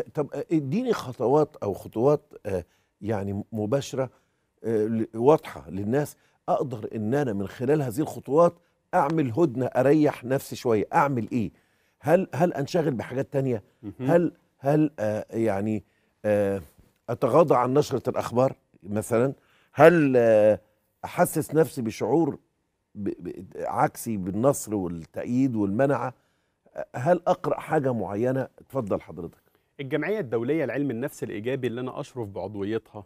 طب آه، اديني خطوات او خطوات آه، يعني مباشره آه، واضحه للناس اقدر ان انا من خلال هذه الخطوات اعمل هدنه اريح نفسي شويه اعمل ايه هل هل انشغل بحاجات تانية هل هل يعني اتغاضى عن نشره الاخبار مثلا هل احسس نفسي بشعور عكسي بالنصر والتأييد والمنعة هل أقرأ حاجة معينة اتفضل حضرتك الجمعية الدولية لعلم النفس الإيجابي اللي أنا أشرف بعضويتها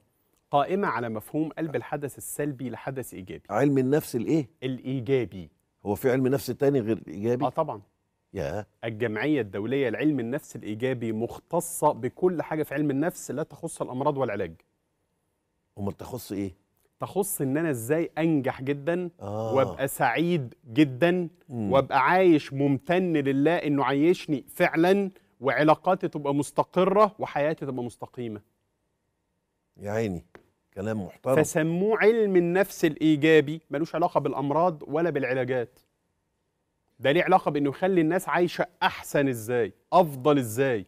قائمة على مفهوم قلب الحدث السلبي لحدث إيجابي علم النفس الإيه؟ الإيجابي هو في علم نفس تاني غير الإيجابي؟ آه طبعا يا الجمعية الدولية لعلم النفس الإيجابي مختصة بكل حاجة في علم النفس لا تخص الأمراض والعلاج أمال تخص إيه؟ تخص إن أنا إزاي أنجح جدا آه. وأبقى سعيد جدا مم. وأبقى عايش ممتن لله إنه عايشني فعلا وعلاقاتي تبقى مستقره وحياتي تبقى مستقيمه يا عيني كلام محترم فسموه علم النفس الايجابي ملوش علاقه بالامراض ولا بالعلاجات ده ليه علاقه بانه يخلي الناس عايشه احسن ازاي افضل ازاي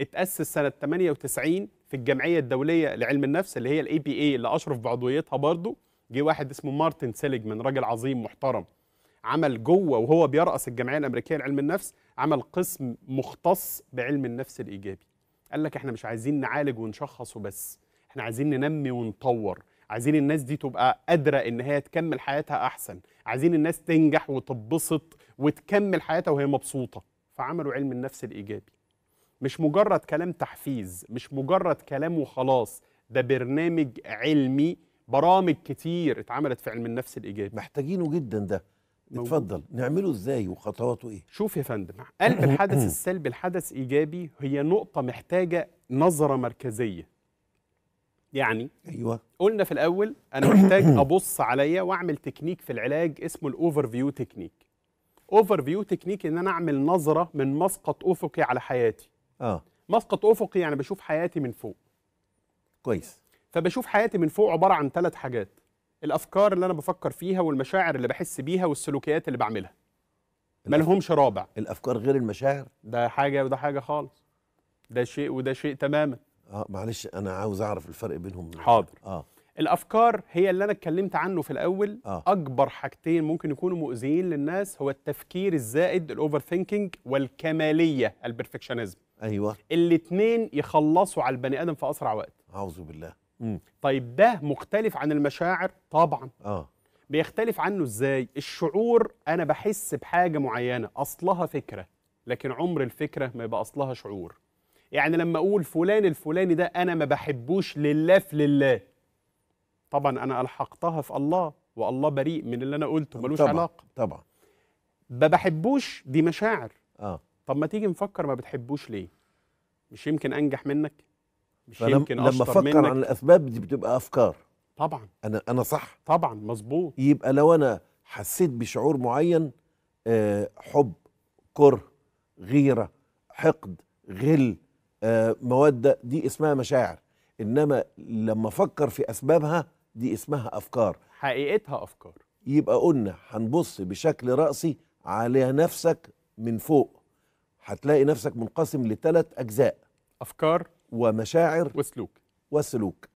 اتاسس سنه 98 في الجمعيه الدوليه لعلم النفس اللي هي الاي بي اي اللي اشرف بعضويتها برضه جه واحد اسمه مارتن سيليجمان راجل عظيم محترم عمل جوه وهو بيرأس الجمعيه الامريكيه لعلم النفس عمل قسم مختص بعلم النفس الايجابي قال لك احنا مش عايزين نعالج ونشخص وبس احنا عايزين ننمي ونطور عايزين الناس دي تبقى قادره ان هي تكمل حياتها احسن عايزين الناس تنجح وتتبسط وتكمل حياتها وهي مبسوطه فعملوا علم النفس الايجابي مش مجرد كلام تحفيز مش مجرد كلام وخلاص ده برنامج علمي برامج كتير اتعملت في علم النفس الايجابي محتاجينه جدا ده اتفضل نعمله ازاي وخطواته ايه شوف يا فندم قلب الحدث السلبي الحدث ايجابي هي نقطه محتاجه نظره مركزيه يعني ايوه قلنا في الاول انا محتاج ابص عليا واعمل تكنيك في العلاج اسمه الاوفر فيو تكنيك اوفر فيو تكنيك ان انا اعمل نظره من مسقط افقي على حياتي اه مسقط افقي يعني بشوف حياتي من فوق كويس فبشوف حياتي من فوق عباره عن ثلاث حاجات الافكار اللي انا بفكر فيها والمشاعر اللي بحس بيها والسلوكيات اللي بعملها مالهمش رابع الافكار غير المشاعر ده حاجه وده حاجه خالص ده شيء وده شيء تماما اه معلش انا عاوز اعرف الفرق بينهم حاضر اه الافكار هي اللي انا اتكلمت عنه في الاول آه. اكبر حاجتين ممكن يكونوا مؤذيين للناس هو التفكير الزائد الاوفر ثينكينج والكماليه البرفكشنزم ايوه الاثنين يخلصوا على البني ادم في اسرع وقت اعوذ بالله مم. طيب ده مختلف عن المشاعر طبعا اه بيختلف عنه ازاي الشعور انا بحس بحاجه معينه اصلها فكره لكن عمر الفكره ما يبقى اصلها شعور يعني لما اقول فلان الفلاني ده انا ما بحبوش لله في لله طبعا انا الحقتها في الله والله بريء من اللي انا قلته ملوش طبعًا علاقه طبعا ما بحبوش دي مشاعر اه طب ما تيجي نفكر ما بتحبوش ليه مش يمكن انجح منك مش يمكن لما افكر منك. عن الاسباب دي بتبقى افكار طبعا انا انا صح طبعا مظبوط يبقى لو انا حسيت بشعور معين أه حب كره غيره حقد غل أه موده دي اسمها مشاعر انما لما افكر في اسبابها دي اسمها افكار حقيقتها افكار يبقى قلنا هنبص بشكل راسي على نفسك من فوق هتلاقي نفسك منقسم لثلاث اجزاء افكار ومشاعر وسلوك وسلوك